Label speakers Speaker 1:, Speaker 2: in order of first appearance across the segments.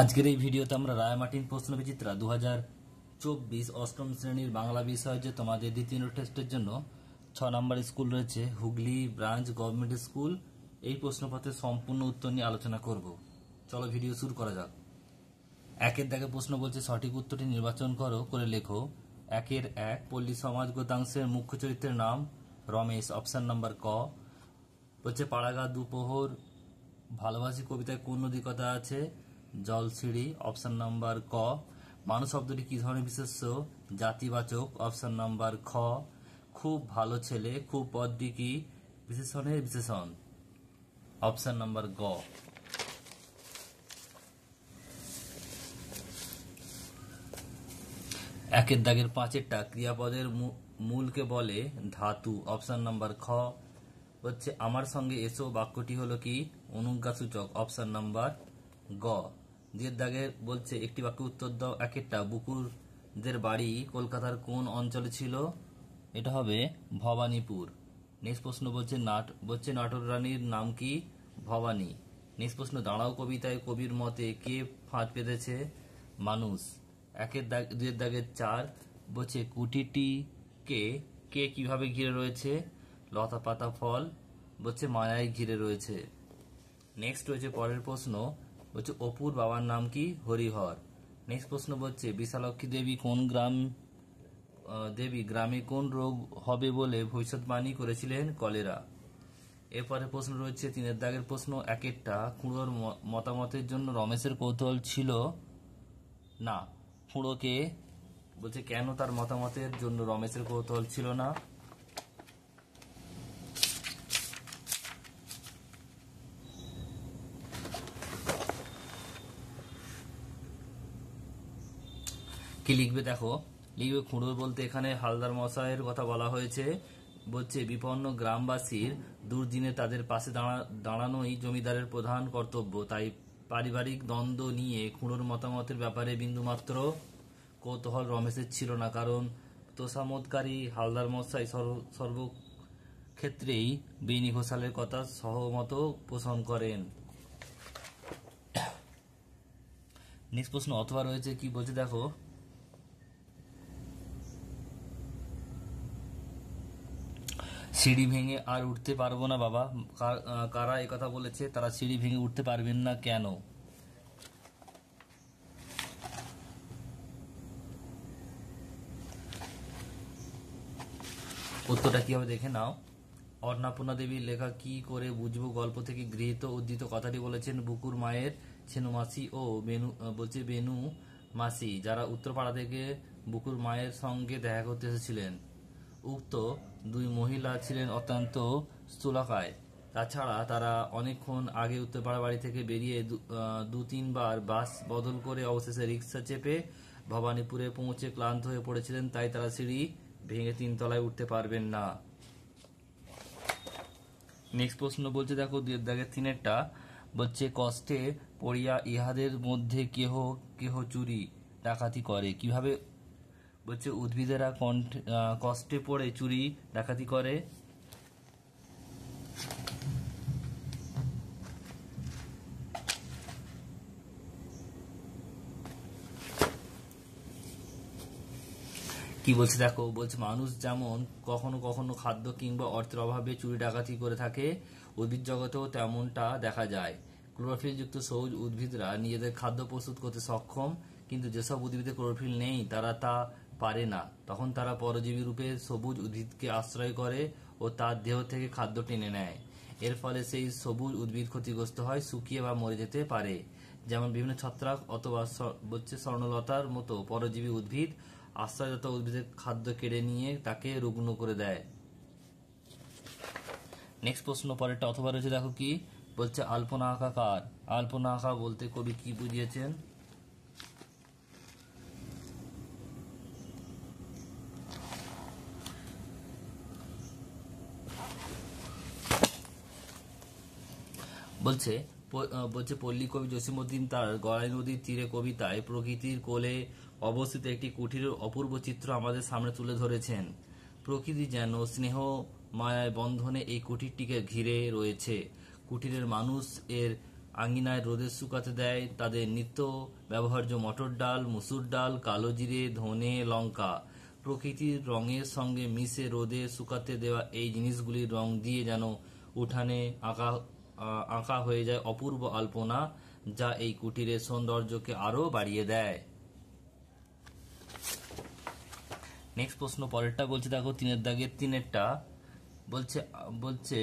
Speaker 1: আজকের এই ভিডিওতে আমরা রায়মাটিন প্রশ্ন বিচিত্রা দু চব্বিশ অষ্টম শ্রেণীর বাংলা বিষয় যে তোমাদের দ্বিতীয় টেস্টের জন্য ছ নম্বর স্কুল রয়েছে হুগলি ব্রাঞ্চ গভর্নমেন্ট স্কুল এই প্রশ্নপত্রের সম্পূর্ণ উত্তর নিয়ে আলোচনা করব চলো ভিডিও শুরু করা যাক একের দাগে প্রশ্ন বলছে সঠিক উত্তরটি নির্বাচন করো করে লেখো একের এক পল্লী সমাজ গোতাংশের মুখ্য চরিত্রের নাম রমেশ অপশান নাম্বার ক বলছে পাড়াগা দুপোহর ভালোবাসি কবিতায় কোন নদী কথা আছে জলসিঁড়ি অপশান নাম্বার ক মানুষ শব্দটি কী ধরনের বিশেষ্য জাতিবাচক অপশান নাম্বার খ খুব ভালো ছেলে খুব পদটি কি বিশেষণের বিশেষণ অপশান নাম্বার গ একের দাগের পাঁচেরটা ক্রিয়াপদের মূলকে বলে ধাতু অপশান নাম্বার খ হচ্ছে আমার সঙ্গে এসো বাক্যটি হলো কি অনুজ্ঞাসূচক অপশান নাম্বার গ দুয়ের বলছে একটি বাক্য উত্তর দাও একটা বুকুরদের বাড়ি কলকাতার কোন অঞ্চলে ছিল এটা হবে ভবানীপুর নেক্সট প্রশ্ন বলছে নাট বলছে নাটোর রানীর নাম কি ভবানী নেক্সট প্রশ্ন দাঁড়াও কবিতায় কবির মতে কে ফাঁদ পেতেছে মানুষ একের দাগ দুয়ের দাগের চার বলছে কুটিটিকে কে কিভাবে ঘিরে রয়েছে লতা পাতা ফল বলছে মায়ায় ঘিরে রয়েছে নেক্সট রয়েছে পরের প্রশ্ন বলছে অপুর বাবার নাম কি হরিহর নেক্সট প্রশ্ন বলছে বিশালক্ষী দেবী কোন গ্রাম দেবী গ্রামে কোন রোগ হবে বলে ভবিষ্যৎবাণী করেছিলেন কলেরা এরপরে প্রশ্ন রয়েছে তিনের দাগের প্রশ্ন এক একটা কুঁড়োর মতামতের জন্য রমেশের কৌতূহল ছিল না কুঁড়োকে বলছে কেন তার মতামতের জন্য রমেশের কৌতূহল ছিল না কি লিখবে দেখো লিখবে খুঁড়ো বলতে এখানে হালদার মশাইয়ের কথা বলা হয়েছে বলছে বিপন্ন গ্রামবাসীর দুর্দিনে তাদের পাশে দাঁড়ানোই জমিদারের প্রধান কর্তব্য তাই পারিবারিক দ্বন্দ্ব নিয়ে খুঁড়োর মতামতের ব্যাপারে বিন্দুমাত্র কৌতূহল রমেশের ছিল না কারণ তোষামতকারী হালদার মশাই সর্বক্ষেত্রেই বেনি ঘোষালের কথা সহমত পোষণ করেন নেক্সট প্রশ্ন অথবা রয়েছে কি বলছে দেখো সিঁড়ি ভেঙে আর উঠতে পারবো না বাবা কারা কথা বলেছে তারা সিঁড়ি ভেঙে উঠতে পারবেন না কেন উত্তরটা কি হবে দেখে নাও অর্ণাপূর্ণা দেবীর লেখা কি করে বুঝবো গল্প থেকে গৃহীত উদ্ধৃত কথাটি বলেছেন বুকুর মায়ের ছেনু মাসি ও বেনু বলছে বেনু মাসি যারা উত্তরপাড়া থেকে বুকুর মায়ের সঙ্গে দেখা করতে এসেছিলেন উক্ত দুই মহিলা ছিলেন অত্যন্ত স্থূলাকায় তাছাড়া তারা অনেকক্ষণ আগে উত্তরপাড়া বাড়ি থেকে বেরিয়ে দু তিনবার বাস বদল করে অবশেষে রিক্সা চেপে ভবানীপুরে পৌঁছে ক্লান্ত হয়ে পড়েছিলেন তাই তারা সিঁড়ি ভেঙে তিনতলায় উঠতে পারবেন না নেক্সট প্রশ্ন বলছে দেখো দুয়ের তিনেরটা বলছে কষ্টে পড়িয়া ইহাদের মধ্যে কেহ কেহ চুরি ডাকাতি করে কিভাবে বলছে উদ্ভিদেরা কষ্টে পড়ে চুরি ডাকাতি করে কি বলছে দেখো বলছে মানুষ যেমন কখনো কখনো খাদ্য কিংবা অর্থের অভাবে চুরি ডাকাতি করে থাকে উদ্ভিদ জগতেও তেমনটা দেখা যায় ক্লোরোফিলযুক্ত সবুজ উদ্ভিদরা নিজেদের খাদ্য প্রস্তুত করতে সক্ষম কিন্তু যেসব উদ্ভিদে ক্লোরোফিল নেই তারা তা পারে না তখন তারা পরজীবী রূপে সবুজ উদ্ভিদকে আশ্রয় করে ও তার দেহ থেকে খাদ্য টেনে নেয় এর ফলে সেই সবুজ উদ্ভিদ ক্ষতিগ্রস্ত হয় শুকিয়ে বা মরে যেতে পারে যেমন বিভিন্ন ছত্রাক অথবা হচ্ছে স্বর্ণলতার মতো পরজীবী উদ্ভিদ আশ্রয়দাত উদ্ভিদের খাদ্য কেড়ে নিয়ে তাকে রুগ্ন করে দেয় নেক্সট প্রশ্ন পরেরটা অথবা রয়েছে দেখো কি বলছে আলপনা কার আলপনা আঁকা বলতে কবি কি বুঝিয়েছেন বলছে বলছে পল্লী কবি জসিমুদ্দিন তার গড়াই নদীর তীরে কবিতায় প্রকৃতির কোলে অবস্থিত একটি কুঠিরের অপূর্ব চিত্র আমাদের সামনে তুলে ধরেছেন প্রকৃতি যেন স্নেহ মায়ায় বন্ধনে এই কুটিরটিকে ঘিরে রয়েছে কুটিরের মানুষ এর আঙিনায় রোদে শুকাতে দেয় তাদের নিত্য ব্যবহার্য মটর ডাল মুসুর ডাল কালো জিরে ধনে লঙ্কা প্রকৃতির রঙের সঙ্গে মিশে রোদে শুকাতে দেওয়া এই জিনিসগুলির রং দিয়ে যেন উঠানে আঁকা আঁকা হয়ে যায় অপূর্ব আলপনা যা এই কুটিরের সৌন্দর্যকে আরও বাড়িয়ে দেয় নেক্সট প্রশ্ন পরেরটা বলছে দেখো তিনের দাগের তিনেরটা বলছে বলছে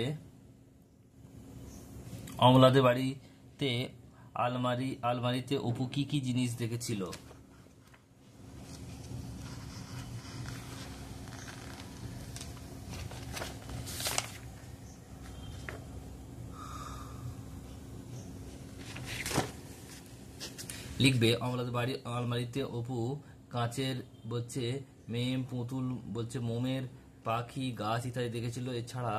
Speaker 1: অমলাদের বাড়িতে আলমারি আলমারিতে অপু কি কি জিনিস দেখেছিল লিখবে অমলাদ বাড়ি আলমারিতে অপু কাঁচের বলছে মেম পুতুল বলছে মোমের পাখি গাছ ইত্যাদি দেখেছিল এছাড়া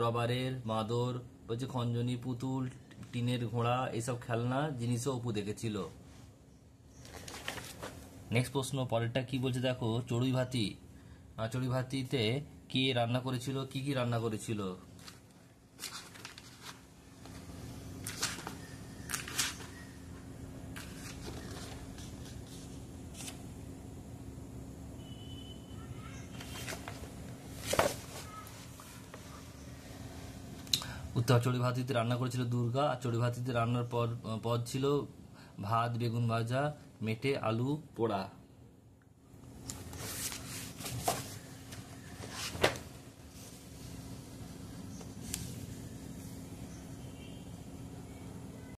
Speaker 1: রবারের মাদর বলছে খঞ্জনি পুতুল টিনের ঘোড়া এইসব খেলনা জিনিসও অপু দেখেছিল নেক্সট প্রশ্ন পরেরটা কি বলছে দেখো চড়ুই ভাতি চড়ুই ভাতিতে কে রান্না করেছিল কি কি রান্না করেছিল তো চড়ি ভাতিতে রান্না করেছিল দুর্গা আর চড়ি ভাতিতে রান্নার পর পদ ছিল ভাত বেগুন ভাজা মেটে আলু পোড়া